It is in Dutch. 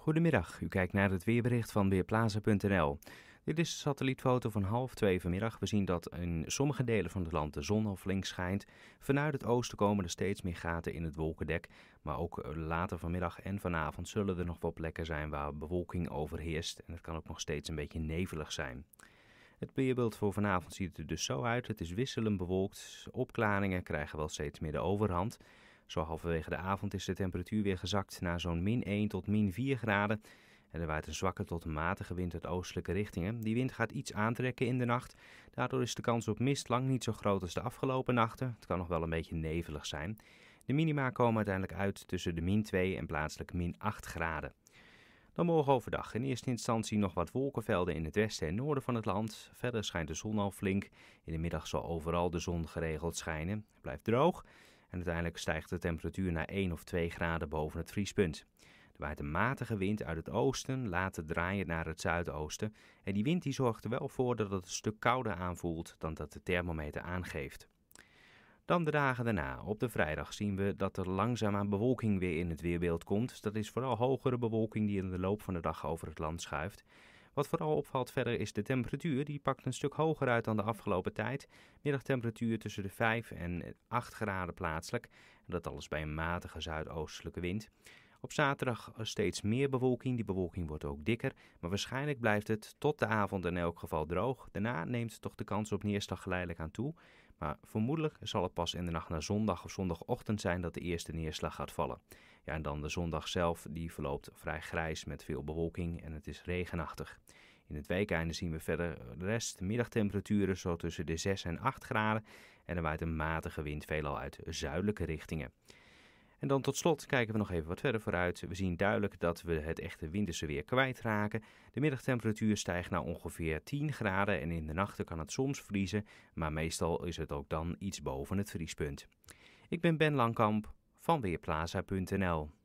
Goedemiddag, u kijkt naar het weerbericht van Weerplaza.nl. Dit is een satellietfoto van half twee vanmiddag. We zien dat in sommige delen van het land de zon al flink schijnt. Vanuit het oosten komen er steeds meer gaten in het wolkendek. Maar ook eh, later vanmiddag en vanavond zullen er nog wel plekken zijn waar bewolking overheerst. En het kan ook nog steeds een beetje nevelig zijn. Het weerbeeld voor vanavond ziet er dus zo uit. Het is wisselend bewolkt. Opklaringen krijgen wel steeds meer de overhand. Zo halverwege de avond is de temperatuur weer gezakt naar zo'n min 1 tot min 4 graden. En er waait een zwakke tot matige wind uit oostelijke richtingen. Die wind gaat iets aantrekken in de nacht. Daardoor is de kans op mist lang niet zo groot als de afgelopen nachten. Het kan nog wel een beetje nevelig zijn. De minima komen uiteindelijk uit tussen de min 2 en plaatselijk min 8 graden. Dan morgen overdag in eerste instantie nog wat wolkenvelden in het westen en noorden van het land. Verder schijnt de zon al flink. In de middag zal overal de zon geregeld schijnen. Het blijft droog. En uiteindelijk stijgt de temperatuur naar 1 of 2 graden boven het vriespunt. Er waait een matige wind uit het oosten, later draaien naar het zuidoosten. En die wind die zorgt er wel voor dat het een stuk kouder aanvoelt dan dat de thermometer aangeeft. Dan de dagen daarna. Op de vrijdag zien we dat er langzaamaan bewolking weer in het weerbeeld komt. Dat is vooral hogere bewolking die in de loop van de dag over het land schuift. Wat vooral opvalt verder is de temperatuur. Die pakt een stuk hoger uit dan de afgelopen tijd. Middagtemperatuur tussen de 5 en 8 graden plaatselijk. En dat alles bij een matige zuidoostelijke wind. Op zaterdag eh, steeds meer bewolking. Die bewolking wordt ook dikker. Maar waarschijnlijk blijft het tot de avond in elk geval droog. Daarna neemt toch de kans op neerslag geleidelijk aan toe. Maar vermoedelijk zal het pas in de nacht naar zondag of zondagochtend zijn dat de eerste neerslag gaat vallen. Ja, en dan de zondag zelf, die verloopt vrij grijs met veel bewolking en het is regenachtig. In het weekeinde zien we verder eh, de rest middagtemperaturen zo tussen de 6 en 8 graden. En er waait een matige wind veelal uit zuidelijke richtingen. En dan tot slot kijken we nog even wat verder vooruit. We zien duidelijk dat we het echte winterse weer kwijtraken. De middagtemperatuur stijgt naar ongeveer 10 graden en in de nachten kan het soms vriezen, maar meestal is het ook dan iets boven het vriespunt. Ik ben Ben Langkamp van Weerplaza.nl.